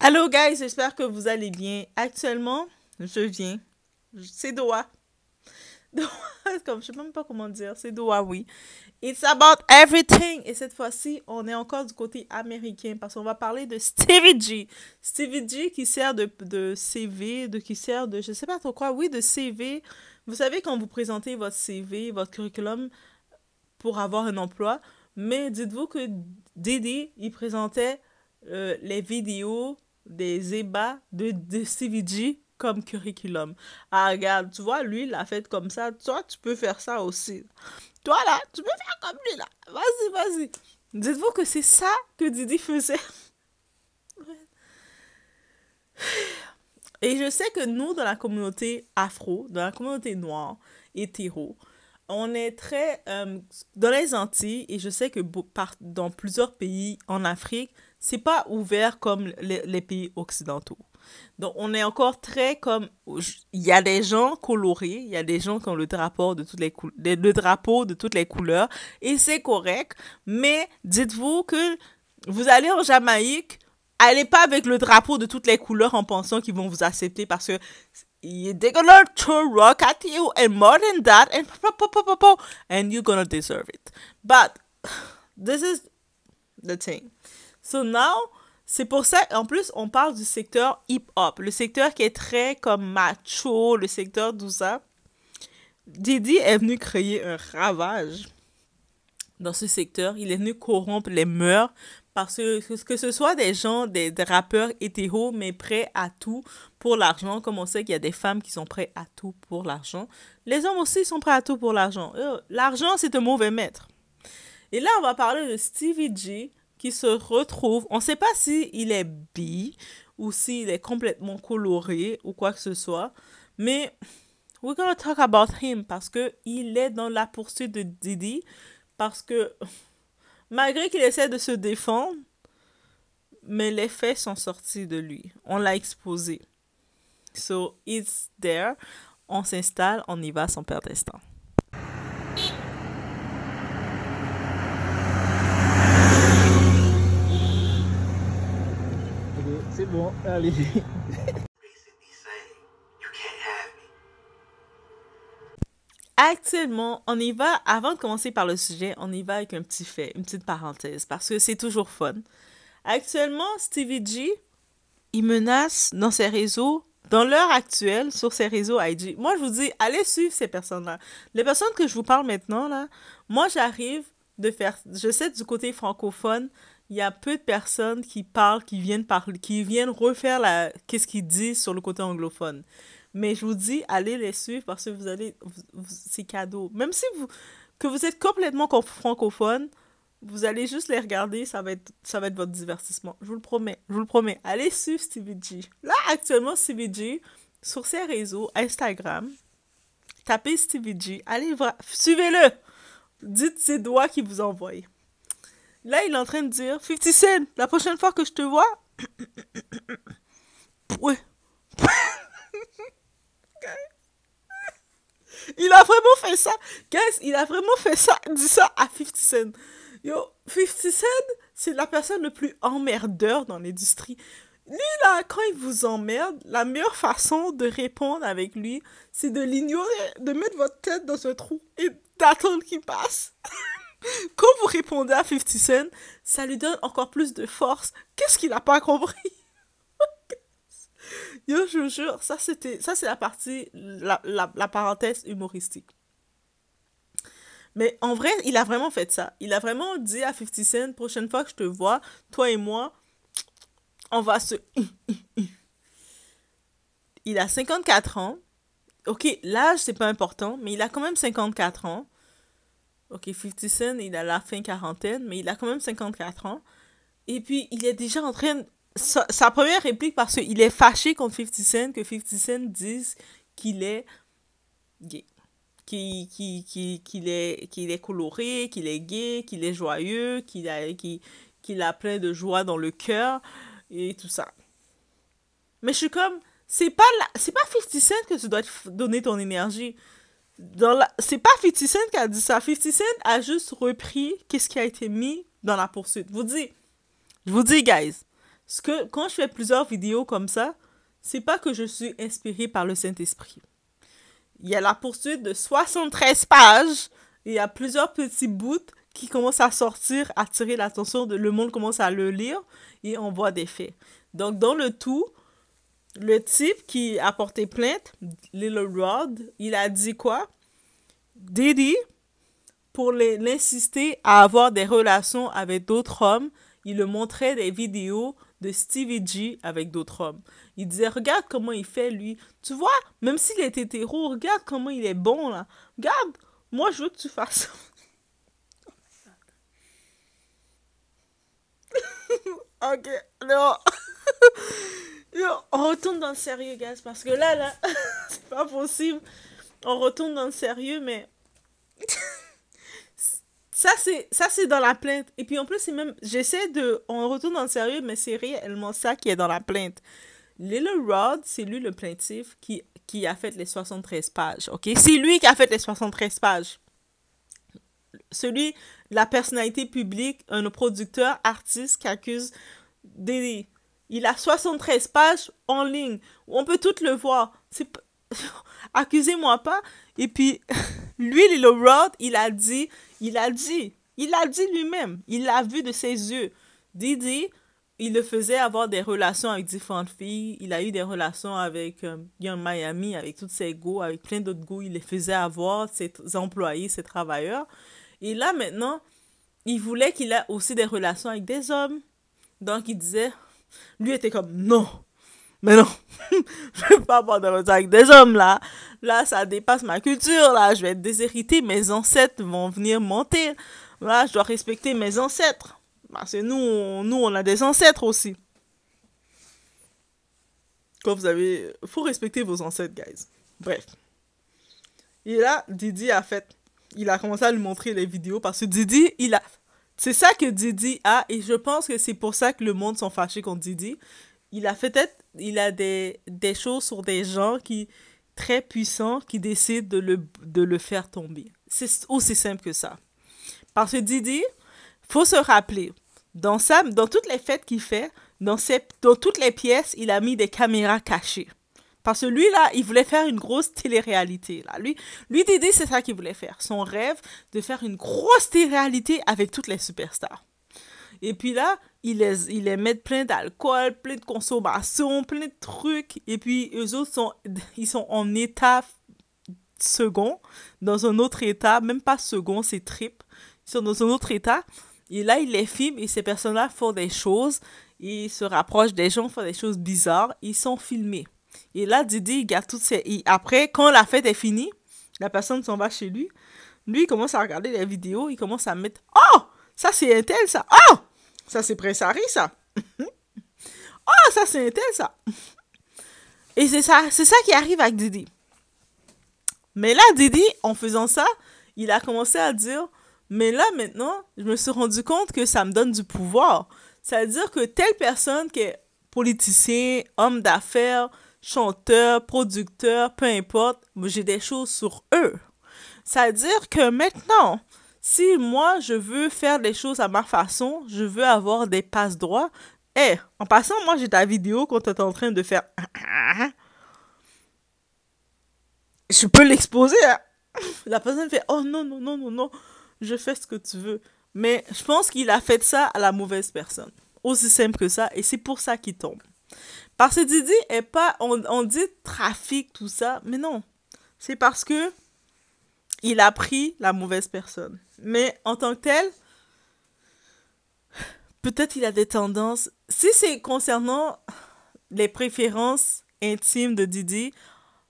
Allô, guys, j'espère que vous allez bien. Actuellement, je viens. C'est Doha. Doha, comme, je sais même pas comment dire. C'est Doha, oui. It's about everything. Et cette fois-ci, on est encore du côté américain parce qu'on va parler de Stevie G. Stevie G qui sert de, CV, de qui sert de, je sais pas trop quoi, oui, de CV. Vous savez, quand vous présentez votre CV, votre curriculum pour avoir un emploi, mais dites-vous que Didi, il présentait euh, les vidéos des ébats de, de CVG comme curriculum. Ah, regarde, tu vois, lui, il a fait comme ça. Toi, tu peux faire ça aussi. Toi, là, tu peux faire comme lui, là. Vas-y, vas-y. Dites-vous que c'est ça que Didi faisait. Et je sais que nous, dans la communauté afro, dans la communauté noire, hétéro, on est très euh, dans les Antilles, et je sais que dans plusieurs pays en Afrique, c'est pas ouvert comme les, pays occidentaux. Donc, on est encore très comme. Il y a des gens colorés, il y a des gens qui ont le drapeau de toutes les, le de toutes les couleurs, et c'est correct, mais dites-vous que vous allez en Jamaïque, allez pas avec le drapeau de toutes les couleurs en pensant qu'ils vont vous accepter parce que they're gonna rock at you and more than that and and you're gonna deserve it. But this is the thing. So now, c'est pour ça, en plus, on parle du secteur hip-hop, le secteur qui est très comme macho, le secteur douza Didi est venu créer un ravage dans ce secteur. Il est venu corrompre les mœurs parce que, que ce soit des gens, des, des rappeurs hétéros, mais prêts à tout pour l'argent, comme on sait qu'il y a des femmes qui sont prêtes à tout pour l'argent. Les hommes aussi sont prêts à tout pour l'argent. Euh, l'argent, c'est un mauvais maître. Et là, on va parler de Stevie G, qui se retrouve, on ne sait pas s'il il est bi ou s'il est complètement coloré ou quoi que ce soit, mais we're gonna talk about him parce que il est dans la poursuite de Didi parce que malgré qu'il essaie de se défendre, mais les faits sont sortis de lui. On l'a exposé. So it's there. On s'installe, on y va sans perdre temps. bon, allez. Actuellement, on y va, avant de commencer par le sujet, on y va avec un petit fait, une petite parenthèse, parce que c'est toujours fun. Actuellement, Stevie G, il menace dans ses réseaux, dans l'heure actuelle, sur ses réseaux IG. Moi, je vous dis, allez suivre ces personnes-là. Les personnes que je vous parle maintenant, là, moi, j'arrive de faire, je sais du côté francophone, il y a peu de personnes qui parlent, qui viennent, parler, qui viennent refaire la, qu'est-ce qu'ils disent sur le côté anglophone. Mais je vous dis, allez les suivre parce que vous allez, c'est cadeau. Même si vous, que vous êtes complètement francophone, vous allez juste les regarder, ça va être, ça va être votre divertissement. Je vous le promets, je vous le promets. Allez suivre G. Là, actuellement, G, sur ses réseaux, Instagram, tapez G. allez voir, suivez-le. Dites ses doigts qui vous envoie là, il est en train de dire 50 Cent, la prochaine fois que je te vois. ouais. il a vraiment fait ça. Guys, il a vraiment fait ça, dit ça à 50 Cent. Yo, 50 Cent, c'est la personne le plus emmerdeur dans l'industrie. Lui, là, quand il vous emmerde, la meilleure façon de répondre avec lui, c'est de l'ignorer, de mettre votre tête dans un trou et d'attendre qu'il passe. Quand vous répondez à 50 Cent, ça lui donne encore plus de force. Qu'est-ce qu'il n'a pas compris? Yo, je vous jure, ça c'était, ça c'est la partie, la, la, parenthèse humoristique. Mais en vrai, il a vraiment fait ça. Il a vraiment dit à 50 Cent, prochaine fois que je te vois, toi et moi, on va se... Il a 54 ans. Ok, l'âge, c'est pas important, mais il a quand même 54 ans. Ok, 50 Cent, il a la fin quarantaine, mais il a quand même 54 ans. Et puis, il est déjà en train. Sa, première réplique, parce qu'il est fâché contre 50 Cent, que 50 Cent dise qu'il est gay. Qu'il est, est coloré, qu'il est gay, qu'il est joyeux, qu'il a, plein de joie dans le cœur et tout ça. Mais je suis comme. C'est pas, pas 50 Cent que tu dois donner ton énergie c'est pas 50 Cent qui a dit ça. 50 Cent a juste repris qu'est-ce qui a été mis dans la poursuite. Vous dis, je vous dis, guys, ce que, quand je fais plusieurs vidéos comme ça, c'est pas que je suis inspiré par le Saint-Esprit. Il y a la poursuite de 73 pages, il y a plusieurs petits bouts qui commencent à sortir, attirer l'attention, de... le monde commence à le lire, et on voit des faits. Donc, dans le tout, le type qui a porté plainte, Little Rod, il a dit quoi? Diddy, pour l'insister à avoir des relations avec d'autres hommes, il le montrait des vidéos de Stevie G avec d'autres hommes. Il disait, regarde comment il fait, lui. Tu vois, même s'il est hétéro, regarde comment il est bon, là. Regarde, moi, je veux que tu fasses ok, non. On retourne dans le sérieux, gars, parce que là, là, c'est pas possible. On retourne dans le sérieux, mais. ça, c'est, ça, c'est dans la plainte. Et puis en plus, c'est même. J'essaie de. On retourne dans le sérieux, mais c'est réellement ça qui est dans la plainte. Lil Rod, c'est lui le plaintif qui, qui a fait les 73 pages, ok? C'est lui qui a fait les 73 pages. Celui, la personnalité publique, un producteur, artiste qui accuse des il a 73 pages en ligne. On peut toutes le voir. Accusez-moi pas. Et puis, lui, le Rod, il a dit, il a dit, il a dit lui-même, il l'a vu de ses yeux. Didi, il le faisait avoir des relations avec différentes filles. Il a eu des relations avec euh, Young Miami, avec toutes ses goûts, avec plein d'autres goûts. Il les faisait avoir, ses employés, ses travailleurs. Et là, maintenant, il voulait qu'il ait aussi des relations avec des hommes. Donc, il disait, lui était comme, non, mais non, je ne veux pas avoir de avec des hommes, là. Là, ça dépasse ma culture, là. Je vais être déshérité. mes ancêtres vont venir monter. Là, je dois respecter mes ancêtres. Parce que nous, on, nous, on a des ancêtres aussi. Quand vous avez... faut respecter vos ancêtres, guys. Bref. Et là, Didi a fait... Il a commencé à lui montrer les vidéos parce que Didi, il a c'est ça que Didi a, et je pense que c'est pour ça que le monde s'en fâché contre Didi. Il a peut-être, il a des, des choses sur des gens qui très puissants qui décident de le, faire tomber. C'est aussi simple que ça. Parce que Didi, faut se rappeler, dans, dans toutes les fêtes qu'il fait, dans, ses, dans toutes les pièces, il a mis des caméras cachées. Parce que lui, là, il voulait faire une grosse télé-réalité. Lui, lui, Dédé, c'est ça qu'il voulait faire. Son rêve de faire une grosse télé-réalité avec toutes les superstars. Et puis là, il les, il mettent plein d'alcool, plein de consommation, plein de trucs. Et puis, eux autres, sont, ils sont en état second, dans un autre état, même pas second, c'est trip. Ils sont dans un autre état. Et là, ils les filment et ces personnes-là font des choses. Ils se rapprochent des gens, font des choses bizarres. Ils sont filmés. Et là, Didi, il garde toutes ses. après, quand la fête est finie, la personne s'en va chez lui. Lui, il commence à regarder les vidéos, il commence à mettre Oh Ça, c'est un tel, ça Oh Ça, c'est Pressari, ça Oh Ça, c'est un tel, ça Et c'est ça, c'est ça qui arrive avec Didi. Mais là, Didi, en faisant ça, il a commencé à dire Mais là, maintenant, je me suis rendu compte que ça me donne du pouvoir. C'est-à-dire que telle personne qui est politicien, homme d'affaires, chanteur, producteur, peu importe, j'ai des choses sur eux. C'est-à-dire que maintenant, si moi je veux faire les choses à ma façon, je veux avoir des passes droits. et eh, en passant, moi j'ai ta vidéo quand tu es en train de faire. Je peux l'exposer. Hein. La personne fait Oh non, non, non, non, non, je fais ce que tu veux. Mais je pense qu'il a fait ça à la mauvaise personne. Aussi simple que ça, et c'est pour ça qu'il tombe. Parce que Didi est pas. On, dit trafic, tout ça, mais non. C'est parce que il a pris la mauvaise personne. Mais en tant que tel, peut-être il a des tendances. Si c'est concernant les préférences intimes de Didi,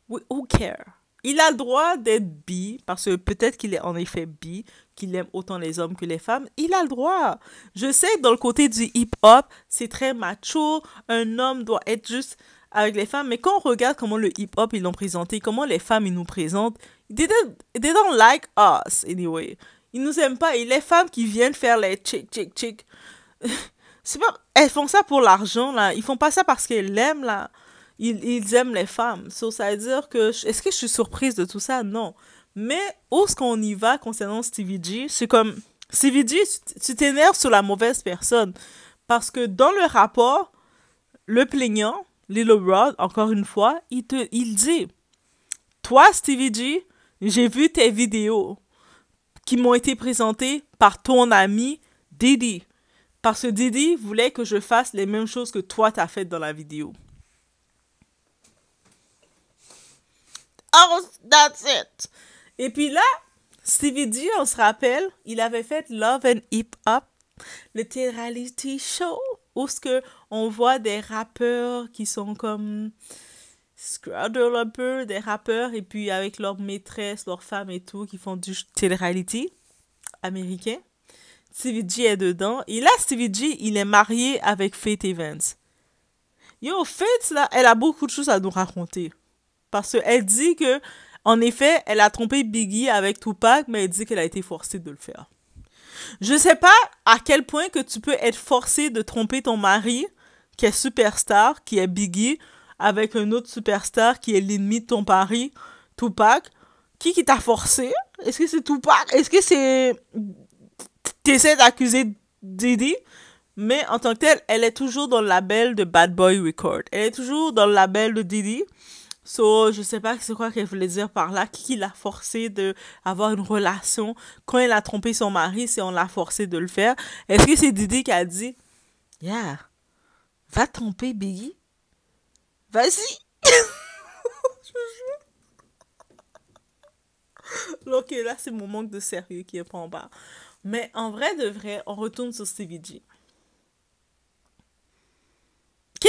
we who care? il a le droit d'être bi, parce que peut-être qu'il est en effet bi, qu'il aime autant les hommes que les femmes. Il a le droit. Je sais que dans le côté du hip-hop, c'est très macho. Un homme doit être juste avec les femmes. Mais quand on regarde comment le hip-hop, ils l'ont présenté, comment les femmes, ils nous présentent, they don't, like us, anyway. Ils nous aiment pas. Et les femmes qui viennent faire les chick, chick, chick. C'est Elles font ça pour l'argent, là. Ils font pas ça parce qu'elles l'aiment, là ils, aiment les femmes. ça veut dire que, est-ce que je suis surprise de tout ça? Non. Mais où est-ce qu'on y va concernant Stevie G? C'est comme, Stevie G, tu t'énerves sur la mauvaise personne. Parce que dans le rapport, le plaignant, Little Rod, encore une fois, il, te, il dit Toi, Stevie G, j'ai vu tes vidéos qui m'ont été présentées par ton ami Didi. Parce que Didi voulait que je fasse les mêmes choses que toi t'as faites dans la vidéo. that's it. Et puis là, Stevie D, on se rappelle, il avait fait Love and Hip Hop, le reality show, où ce que on voit des rappeurs qui sont comme scradle un peu, des rappeurs, et puis avec leur maîtresse Leur femmes et tout, qui font du télé-réalité américain. Stevie G est dedans. Et là, Stevie G, il est marié avec Faith Evans. Yo, Faith, là, elle a beaucoup de choses à nous raconter. Parce qu'elle dit que, en effet, elle a trompé Biggie avec Tupac, mais elle dit qu'elle a été forcée de le faire. Je ne sais pas à quel point que tu peux être forcée de tromper ton mari, qui est superstar, qui est Biggie, avec un autre superstar qui est l'ennemi de ton mari, Tupac. Qui qui t'a forcé Est-ce que c'est Tupac Est-ce que c'est... T'essaies d'accuser Didi mais en tant que telle, elle est toujours dans le label de Bad Boy Record. Elle est toujours dans le label de Didi. So, je sais pas c'est quoi qu'elle voulait dire par là, qui l'a forcé de avoir une relation quand elle a trompé son mari, si on l'a forcé de le faire. Est-ce que c'est Didi qui a dit, yeah, va tromper Biggie? Vas-y! ok, là, c'est mon manque de sérieux qui est pas en bas. Mais en vrai de vrai, on retourne sur Stevie G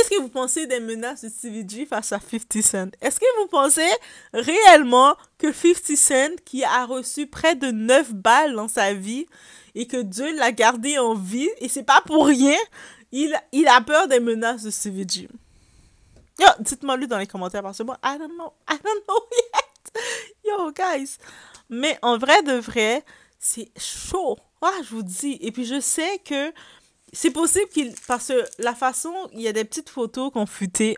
ce que vous pensez des menaces de CVG face à 50 Cent? Est-ce que vous pensez réellement que 50 Cent, qui a reçu près de 9 balles dans sa vie, et que Dieu l'a gardé en vie, et c'est pas pour rien, il, il a peur des menaces de CVG? Yo, dites-moi lui dans les commentaires parce que moi, I don't know, I don't know yet. Yo, guys. Mais en vrai de vrai, c'est chaud. Ah, je vous dis. Et puis je sais que c'est possible qu'il. Parce que la façon. Il y a des petites photos qu'on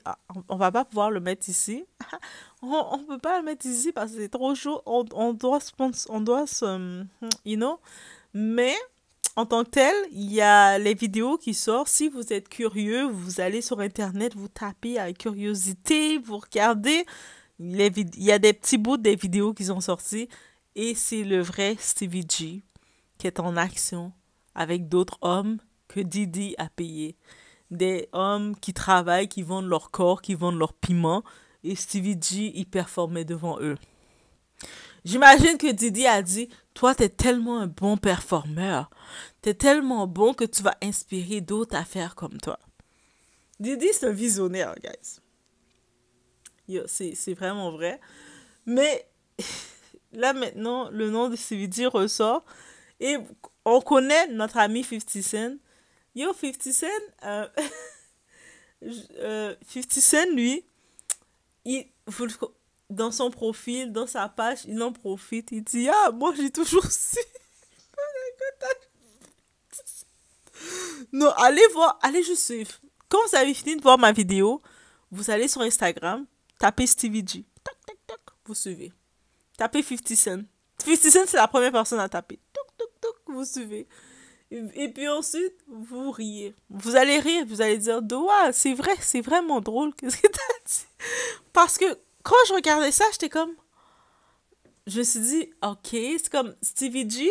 ah, On on va pas pouvoir le mettre ici. on ne peut pas le mettre ici parce que c'est trop chaud. On, on doit, on doit se. Hmm, you know? Mais en tant que tel, il y a les vidéos qui sortent. Si vous êtes curieux, vous allez sur Internet, vous tapez avec curiosité, vous regardez. Les il y a des petits bouts des vidéos qui sont sortis. Et c'est le vrai Stevie G qui est en action avec d'autres hommes que Didi a payé. Des hommes qui travaillent, qui vendent leur corps, qui vendent leur piment. Et Stevie G, il performait devant eux. J'imagine que Didi a dit Toi, t'es tellement un bon performeur. T'es tellement bon que tu vas inspirer d'autres à faire comme toi. Didi, c'est un visionnaire, guys. Yo, c'est vraiment vrai. Mais là, maintenant, le nom de Stevie G ressort. Et on connaît notre ami 50 Cent. Yo, 50 Cent, 50 euh, euh, Cent, lui, dans son profil, dans sa page, il en profite. Il dit Ah, moi, j'ai toujours su. non, allez voir, allez juste suivre. Quand vous avez fini de voir ma vidéo, vous allez sur Instagram, tapez Stevie G. Toc, toc, toc, vous suivez. Tapez 50 Cent. 50 Cent, c'est la première personne à taper. Toc, toc, toc, vous suivez. Et puis ensuite, vous riez. Vous allez rire, vous allez dire ouah c'est vrai, c'est vraiment drôle. Qu'est-ce que t'as Parce que quand je regardais ça, j'étais comme. Je me suis dit, ok, c'est comme Stevie G,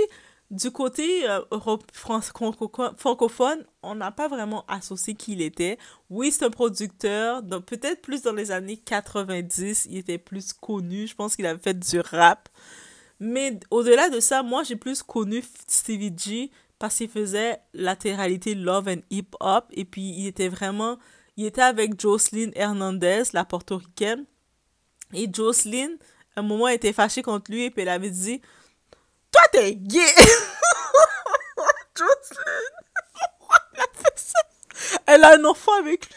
du côté euh, Europe, France, francophone, on n'a pas vraiment associé qui il était. Oui, c'est un producteur, donc peut-être plus dans les années 90, il était plus connu. Je pense qu'il avait fait du rap. Mais au-delà de ça, moi, j'ai plus connu Stevie G parce qu'il faisait latéralité love and hip hop et puis il était vraiment il était avec Jocelyn Hernandez la portoricaine et Jocelyn un moment était fâchée contre lui et puis elle avait dit toi t'es gay Jocelyn elle a fait ça elle a un enfant avec lui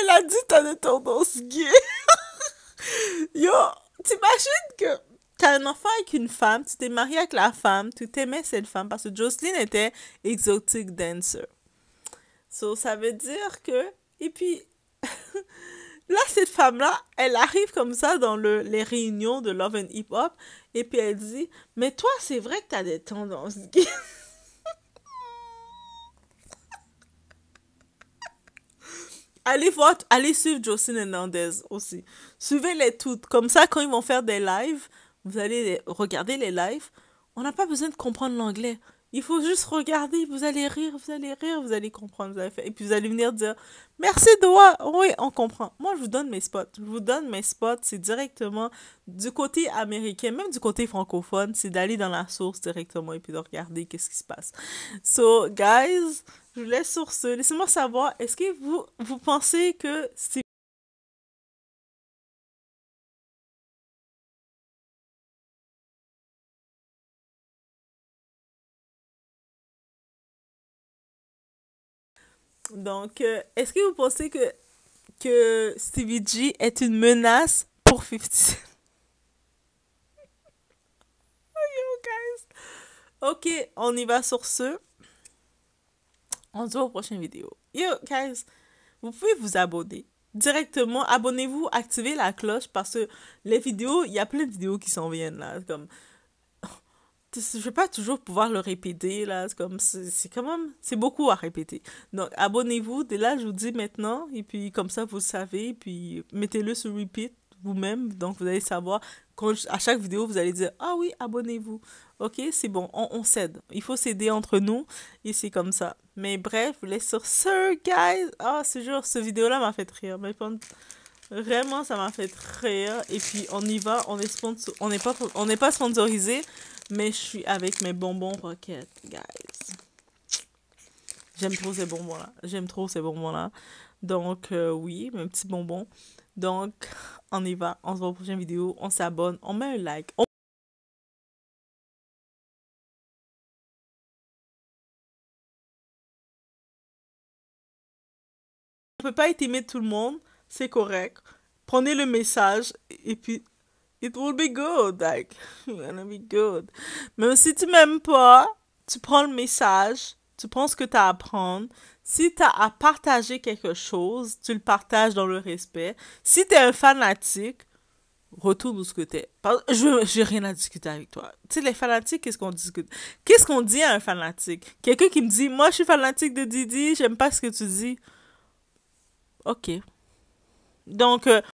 elle a dit t'as des tendances gay yo t'imagines que T'as un enfant avec une femme, tu t'es marié avec la femme, tu t'aimais cette femme parce que Jocelyn était exotic dancer. So, ça veut dire que. Et puis, là, cette femme-là, elle arrive comme ça dans le, les réunions de Love and Hip Hop et puis elle dit Mais toi, c'est vrai que t'as des tendances allez voir, allez suivre Jocelyne Hernandez aussi. Suivez-les toutes. Comme ça, quand ils vont faire des lives, vous allez regarder les lives, on n'a pas besoin de comprendre l'anglais. Il faut juste regarder, vous allez rire, vous allez rire, vous allez comprendre, Et puis vous allez venir dire merci Doha, oui, on comprend. Moi, je vous donne mes spots. Je vous donne mes spots, c'est directement du côté américain, même du côté francophone, c'est d'aller dans la source directement et puis de regarder qu'est-ce qui se passe. So, guys, je vous laisse sur ce. Laissez-moi savoir, est-ce que vous, vous pensez que c'est Donc, euh, est-ce que vous pensez que, que Stevie G est une menace pour 50 guys. Ok, on y va sur ce. On se voit aux prochaines vidéos. Yo, guys, vous pouvez vous abonner directement. Abonnez-vous, activez la cloche parce que les vidéos, il y a plein de vidéos qui s'en viennent là je vais pas toujours pouvoir le répéter là c'est comme c'est quand même c'est beaucoup à répéter donc abonnez-vous dès là je vous dis maintenant et puis comme ça vous savez puis mettez-le sur repeat vous-même donc vous allez savoir quand à chaque vidéo vous allez dire ah oui abonnez-vous ok c'est bon on, on cède il faut céder entre nous et c'est comme ça mais bref les sur ce guys ah ce jour ce vidéo là m'a fait rire mais vraiment ça m'a fait rire et puis on y va on est on n'est pas on n'est pas sponsorisé mais je suis avec mes bonbons Rockets, guys. J'aime trop ces bonbons-là. J'aime trop ces bonbons-là. Donc, euh, oui, mes petits bonbons. Donc, on y va. On se voit prochaine vidéo. On s'abonne. On met un like. On peut pas de tout le monde. C'est correct. Prenez le message et puis It will be good. Like, it's gonna be good. Même si tu m'aimes pas, tu prends le message, tu prends que tu as à apprendre. Si tu as à partager quelque chose, tu le partages dans le respect. Si tu es un fanatique, retourne où ce que tu es. Je n'ai rien à discuter avec toi. Tu sais, les fanatiques, qu'est-ce qu'on discute? Qu'est-ce qu'on dit à un fanatique? Quelqu'un qui me dit, moi, je suis fanatique de Didi, j'aime pas ce que tu dis. OK. Donc, euh,